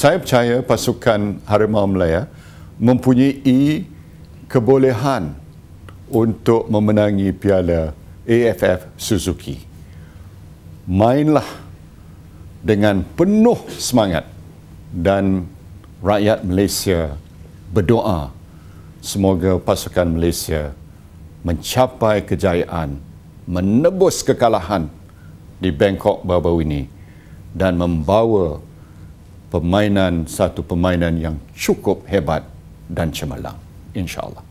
saya percaya pasukan Harimau Malaya mempunyai kebolehan untuk memenangi piala AFF Suzuki. Mainlah dengan penuh semangat dan rakyat Malaysia berdoa semoga pasukan Malaysia mencapai kejayaan, menebus kekalahan di Bangkok baru-baru ini dan membawa permainan satu permainan yang cukup hebat dan cemerlang insyaallah